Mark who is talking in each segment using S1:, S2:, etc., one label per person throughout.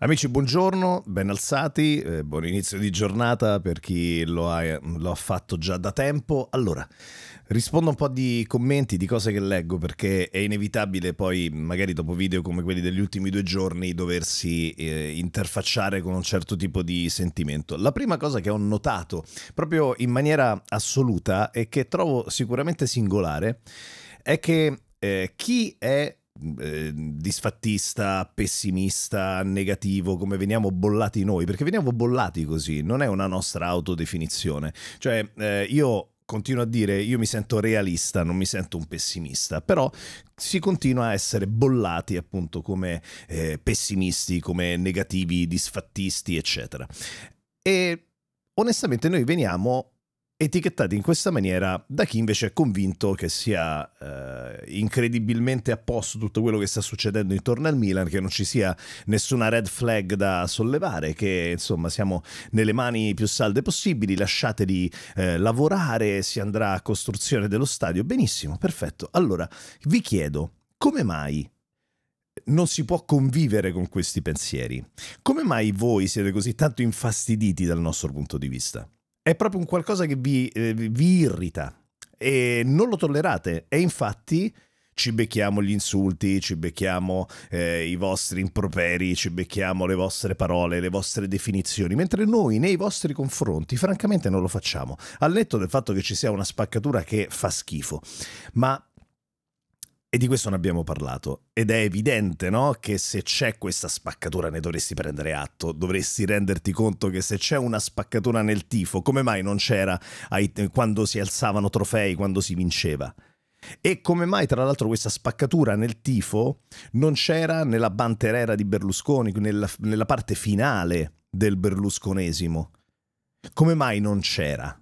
S1: Amici, buongiorno, ben alzati, eh, buon inizio di giornata per chi lo ha, lo ha, fatto già da tempo. Allora, rispondo un po' di commenti, di cose che leggo, perché è inevitabile poi, magari dopo video come quelli degli ultimi due giorni, doversi eh, interfacciare con un certo tipo di sentimento. La prima cosa che ho notato, proprio in maniera assoluta, e che trovo sicuramente singolare, è che eh, chi è Ehm, disfattista, pessimista, negativo, come veniamo bollati noi, perché veniamo bollati così, non è una nostra autodefinizione. Cioè, eh, io continuo a dire io mi sento realista, non mi sento un pessimista, però si continua a essere bollati appunto come eh, pessimisti, come negativi, disfattisti, eccetera. E onestamente noi veniamo etichettati in questa maniera da chi invece è convinto che sia eh, incredibilmente a posto tutto quello che sta succedendo intorno al Milan, che non ci sia nessuna red flag da sollevare, che insomma siamo nelle mani più salde possibili, lasciateli eh, lavorare, si andrà a costruzione dello stadio. Benissimo, perfetto. Allora vi chiedo, come mai non si può convivere con questi pensieri? Come mai voi siete così tanto infastiditi dal nostro punto di vista? È proprio un qualcosa che vi, eh, vi irrita e non lo tollerate. E infatti ci becchiamo gli insulti, ci becchiamo eh, i vostri improperi, ci becchiamo le vostre parole, le vostre definizioni, mentre noi nei vostri confronti francamente non lo facciamo, al netto del fatto che ci sia una spaccatura che fa schifo, ma e di questo ne abbiamo parlato. Ed è evidente, no? Che se c'è questa spaccatura ne dovresti prendere atto, dovresti renderti conto che se c'è una spaccatura nel tifo, come mai non c'era quando si alzavano trofei, quando si vinceva? E come mai, tra l'altro, questa spaccatura nel tifo non c'era nella banterera di Berlusconi, nella, nella parte finale del berlusconesimo? Come mai non c'era?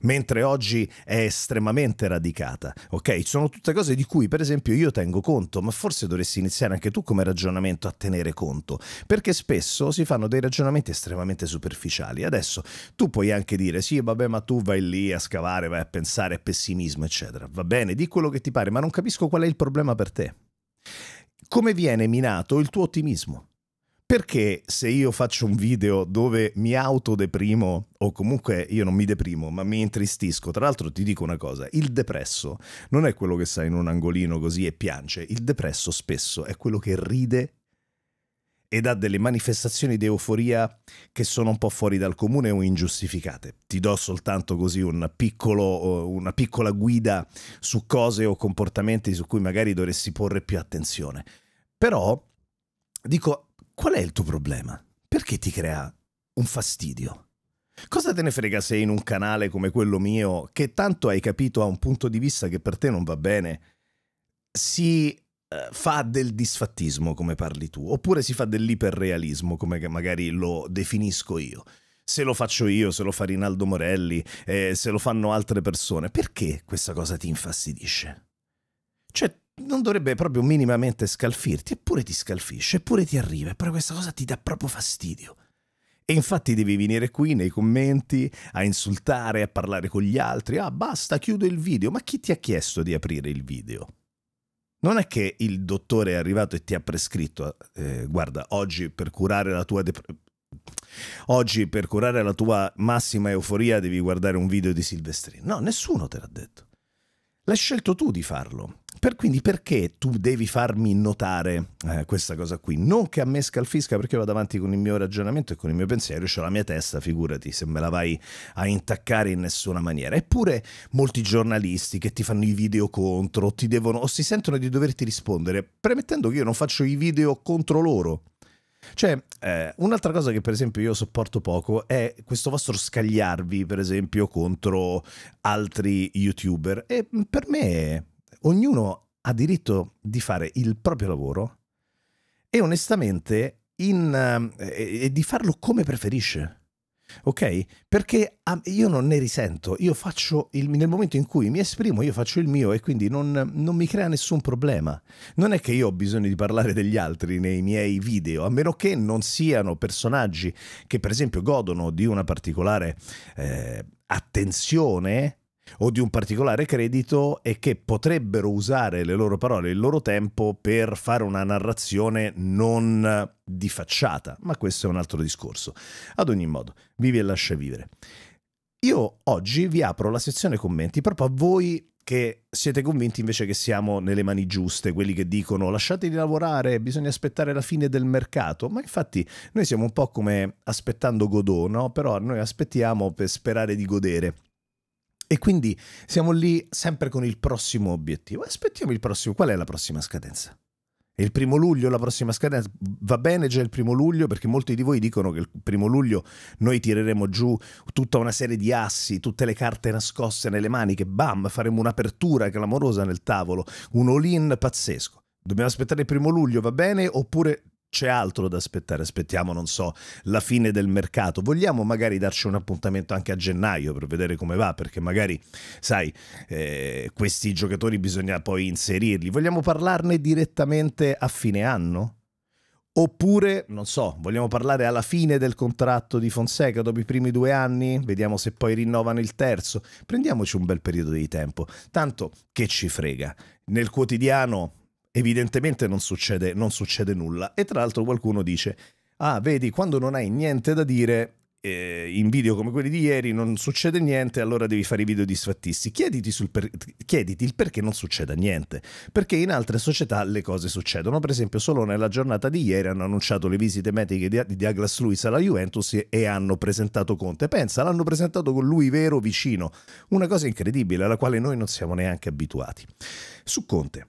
S1: mentre oggi è estremamente radicata. Ok, sono tutte cose di cui, per esempio, io tengo conto, ma forse dovresti iniziare anche tu come ragionamento a tenere conto, perché spesso si fanno dei ragionamenti estremamente superficiali. Adesso tu puoi anche dire: sì, vabbè, ma tu vai lì a scavare, vai a pensare, è pessimismo, eccetera. Va bene, di quello che ti pare, ma non capisco qual è il problema per te. Come viene minato il tuo ottimismo? perché se io faccio un video dove mi autodeprimo o comunque io non mi deprimo ma mi intristisco, tra l'altro ti dico una cosa, il depresso non è quello che sta in un angolino così e piange, il depresso spesso è quello che ride ed ha delle manifestazioni di euforia che sono un po' fuori dal comune o ingiustificate. Ti do soltanto così un piccolo, una piccola guida su cose o comportamenti su cui magari dovresti porre più attenzione. Però dico Qual è il tuo problema? Perché ti crea un fastidio? Cosa te ne frega se in un canale come quello mio, che tanto hai capito ha un punto di vista che per te non va bene, si eh, fa del disfattismo come parli tu, oppure si fa dell'iperrealismo come magari lo definisco io? Se lo faccio io, se lo fa Rinaldo Morelli, eh, se lo fanno altre persone, perché questa cosa ti infastidisce? Cioè, non dovrebbe proprio minimamente scalfirti, eppure ti scalfisce, eppure ti arriva, eppure questa cosa ti dà proprio fastidio. E infatti devi venire qui nei commenti a insultare, a parlare con gli altri, ah basta, chiudo il video, ma chi ti ha chiesto di aprire il video? Non è che il dottore è arrivato e ti ha prescritto, eh, guarda, oggi per curare la tua depressione... Oggi per curare la tua massima euforia devi guardare un video di Silvestrin. No, nessuno te l'ha detto. L'hai scelto tu di farlo. Per, quindi perché tu devi farmi notare eh, questa cosa qui? Non che a me scalfisca perché vado avanti con il mio ragionamento e con il mio pensiero, ho la mia testa, figurati se me la vai a intaccare in nessuna maniera. Eppure molti giornalisti che ti fanno i video contro, ti devono o si sentono di doverti rispondere, premettendo che io non faccio i video contro loro. Cioè, eh, un'altra cosa che per esempio io sopporto poco è questo vostro scagliarvi, per esempio, contro altri youtuber. E mm, per me ognuno ha diritto di fare il proprio lavoro e onestamente in, eh, e di farlo come preferisce. Ok? Perché ah, io non ne risento, io faccio il, nel momento in cui mi esprimo, io faccio il mio e quindi non, non, mi crea nessun problema. Non è che io ho bisogno di parlare degli altri nei miei video, a meno che non siano personaggi che per esempio godono di una particolare eh, attenzione o di un particolare credito e che potrebbero usare le loro parole, il loro tempo per fare una narrazione non di facciata, ma questo è un altro discorso. Ad ogni modo, vivi e lascia vivere. Io oggi vi apro la sezione commenti proprio a voi che siete convinti invece che siamo nelle mani giuste, quelli che dicono lasciateli lavorare, bisogna aspettare la fine del mercato, ma infatti noi siamo un po' come aspettando Godot, no? Però noi aspettiamo per sperare di godere. E quindi siamo lì sempre con il prossimo obiettivo. Aspettiamo il prossimo. Qual è la prossima scadenza? È il primo luglio la prossima scadenza? Va bene già il primo luglio perché molti di voi dicono che il primo luglio noi tireremo giù tutta una serie di assi, tutte le carte nascoste nelle maniche, bam, faremo un'apertura clamorosa nel tavolo, un all-in pazzesco. Dobbiamo aspettare il primo luglio, va bene? Oppure c'è altro da aspettare, aspettiamo, non so, la fine del mercato. Vogliamo magari darci un appuntamento anche a gennaio per vedere come va, perché magari, sai, eh, questi giocatori bisogna poi inserirli. Vogliamo parlarne direttamente a fine anno? Oppure, non so, vogliamo parlare alla fine del contratto di Fonseca dopo i primi due anni? Vediamo se poi rinnovano il terzo. Prendiamoci un bel periodo di tempo. Tanto che ci frega. Nel quotidiano evidentemente non succede, non succede nulla. E tra l'altro qualcuno dice, ah vedi, quando non hai niente da dire, eh, in video come quelli di ieri non succede niente, allora devi fare i video disfattisti. Chiediti, per... Chiediti, il perché non succeda niente, perché in altre società le cose succedono. Per esempio, solo nella giornata di ieri hanno annunciato le visite mediche di, Douglas Luis alla Juventus e hanno presentato Conte. Pensa, l'hanno presentato con lui vero vicino, una cosa incredibile alla quale noi non siamo neanche abituati. Su Conte.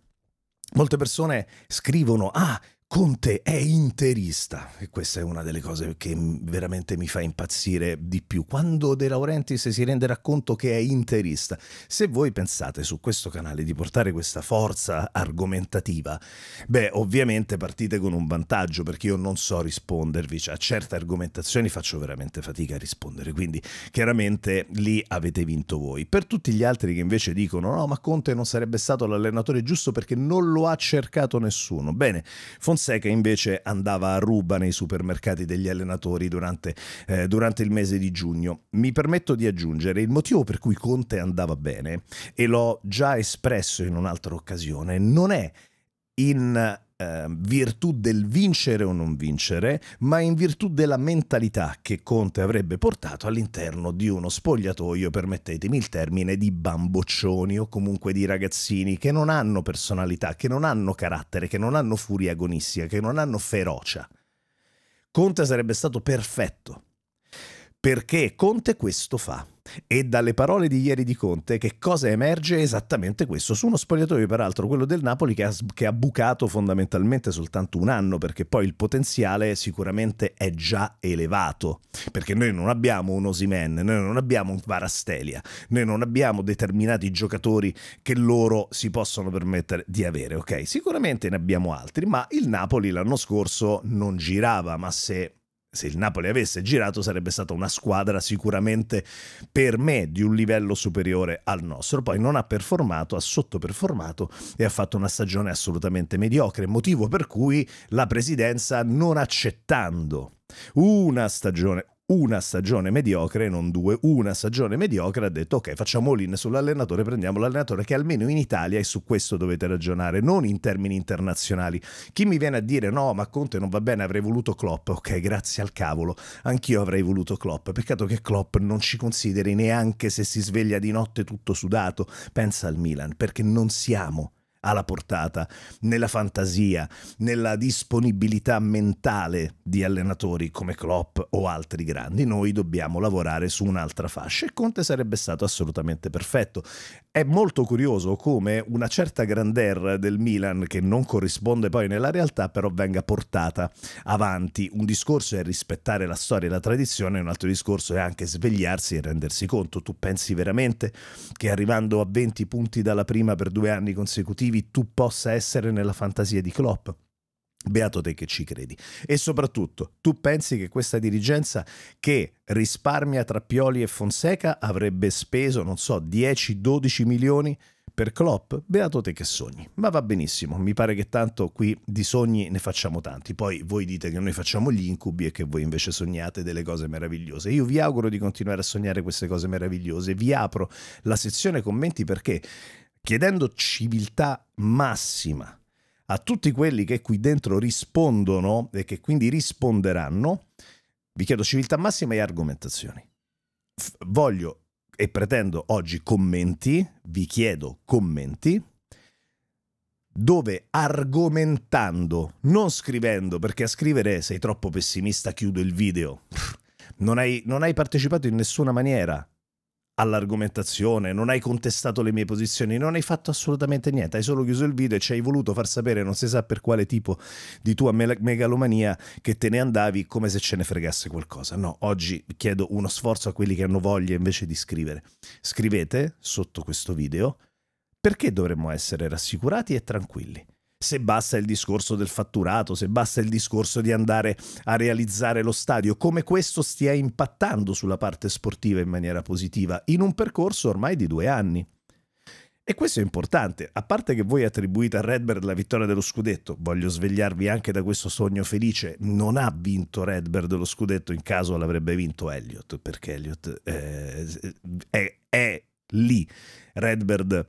S1: Molte persone scrivono, ah, Conte è interista e questa è una delle cose che veramente mi fa impazzire di più. Quando De Laurentiis si renderà conto che è interista, se voi pensate su questo canale di portare questa forza argomentativa, beh, ovviamente partite con un vantaggio perché io non so rispondervi, cioè, a certe argomentazioni faccio veramente fatica a rispondere, quindi chiaramente lì avete vinto voi. Per tutti gli altri che invece dicono "No, ma Conte non sarebbe stato l'allenatore giusto perché non lo ha cercato nessuno". Bene, Fonseca Fonseca invece andava a ruba nei supermercati degli allenatori durante, eh, durante il mese di giugno. Mi permetto di aggiungere, il motivo per cui Conte andava bene, e l'ho già espresso in un'altra occasione, non è in eh, virtù del vincere o non vincere, ma in virtù della mentalità che Conte avrebbe portato all'interno di uno spogliatoio, permettetemi il termine, di bamboccioni o comunque di ragazzini che non hanno personalità, che non hanno carattere, che non hanno furia agonistica, che non hanno ferocia. Conte sarebbe stato perfetto perché Conte questo fa. E dalle parole di ieri di Conte che cosa emerge esattamente questo? Su uno spogliatoio, peraltro, quello del Napoli che ha, che ha, bucato fondamentalmente soltanto un anno, perché poi il potenziale sicuramente è già elevato. Perché noi non abbiamo un Osimen, noi non abbiamo un Varastelia, noi non abbiamo determinati giocatori che loro si possono permettere di avere, ok? Sicuramente ne abbiamo altri, ma il Napoli l'anno scorso non girava, ma se se il Napoli avesse girato sarebbe stata una squadra sicuramente per me di un livello superiore al nostro. Poi non ha performato, ha sottoperformato e ha fatto una stagione assolutamente mediocre, motivo per cui la presidenza non accettando una stagione una stagione mediocre, non due, una stagione mediocre, ha detto ok facciamo l'in sull'allenatore, prendiamo l'allenatore che almeno in Italia e su questo dovete ragionare, non in termini internazionali. Chi mi viene a dire no ma Conte non va bene, avrei voluto Klopp, ok grazie al cavolo, anch'io avrei voluto Klopp, peccato che Klopp non ci consideri neanche se si sveglia di notte tutto sudato, pensa al Milan perché non siamo alla portata, nella fantasia, nella disponibilità mentale di allenatori come Klopp o altri grandi, noi dobbiamo lavorare su un'altra fascia e Conte sarebbe stato assolutamente perfetto. È molto curioso come una certa grandeur del Milan, che non corrisponde poi nella realtà, però venga portata avanti. Un discorso è rispettare la storia e la tradizione, un altro discorso è anche svegliarsi e rendersi conto. Tu pensi veramente che arrivando a 20 punti dalla prima per due anni consecutivi, cattivi tu possa essere nella fantasia di Klopp. Beato te che ci credi. E soprattutto, tu pensi che questa dirigenza che risparmia tra Pioli e Fonseca avrebbe speso, non so, 10-12 milioni per Klopp? Beato te che sogni. Ma va benissimo, mi pare che tanto qui di sogni ne facciamo tanti. Poi voi dite che noi facciamo gli incubi e che voi invece sognate delle cose meravigliose. Io vi auguro di continuare a sognare queste cose meravigliose. Vi apro la sezione commenti perché chiedendo civiltà massima a tutti quelli che qui dentro rispondono e che quindi risponderanno, vi chiedo civiltà massima e argomentazioni. F- voglio e pretendo oggi commenti, vi chiedo commenti, dove argomentando, non scrivendo, perché a scrivere sei troppo pessimista, chiudo il video. Non hai, non hai partecipato in nessuna maniera all'argomentazione, non hai contestato le mie posizioni, non hai fatto assolutamente niente, hai solo chiuso il video e ci hai voluto far sapere, non si sa per quale tipo di tua megalomania, che te ne andavi come se ce ne fregasse qualcosa. No, oggi chiedo uno sforzo a quelli che hanno voglia invece di scrivere. Scrivete sotto questo video perché dovremmo essere rassicurati e tranquilli se basta il discorso del fatturato, se basta il discorso di andare a realizzare lo stadio, come questo stia impattando sulla parte sportiva in maniera positiva in un percorso ormai di due anni. E questo è importante, a parte che voi attribuite a Redbird la vittoria dello scudetto, voglio svegliarvi anche da questo sogno felice, non ha vinto Redbird lo scudetto, in caso l'avrebbe vinto Elliot, perché Elliot eh, è, è lì, Redbird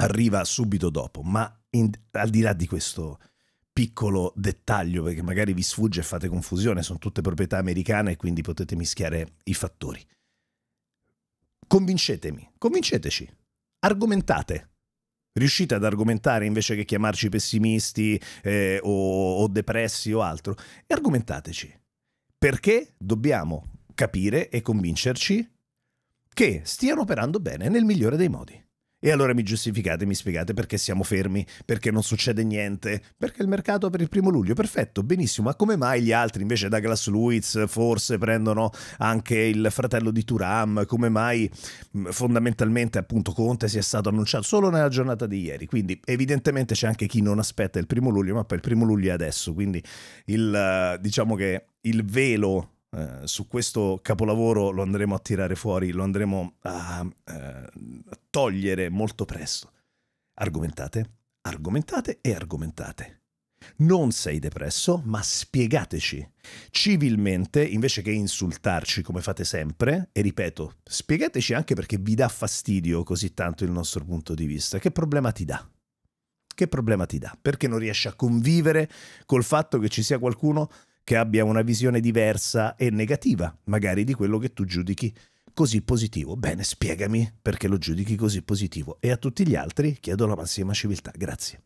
S1: arriva subito dopo, ma in, al di là di questo piccolo dettaglio, perché magari vi sfugge e fate confusione, sono tutte proprietà americane e quindi potete mischiare i fattori. Convincetemi, convinceteci, argomentate. Riuscite ad argomentare invece che chiamarci pessimisti eh, o, o depressi o altro, e argomentateci. Perché dobbiamo capire e convincerci che stiano operando bene nel migliore dei modi. E allora mi giustificate, mi spiegate perché siamo fermi, perché non succede niente, perché il mercato apre il primo luglio, perfetto, benissimo, ma come mai gli altri invece Douglas Luiz forse prendono anche il fratello di Turam, come mai mm, fondamentalmente appunto Conte sia stato annunciato solo nella giornata di ieri, quindi evidentemente c'è anche chi non aspetta il primo luglio, ma poi il primo luglio è adesso, quindi il, eh, diciamo che il velo eh, su questo capolavoro lo andremo a tirare fuori, lo andremo a, eh, a togliere molto presto. Argomentate, argomentate e argomentate. Non sei depresso, ma spiegateci civilmente, invece che insultarci come fate sempre, e ripeto, spiegateci anche perché vi dà fastidio così tanto il nostro punto di vista. Che problema ti dà? Che problema ti dà? Perché non riesci a convivere col fatto che ci sia qualcuno che abbia una visione diversa e negativa, magari di quello che tu giudichi così positivo. Bene, spiegami perché lo giudichi così positivo. E a tutti gli altri chiedo la massima civiltà. Grazie.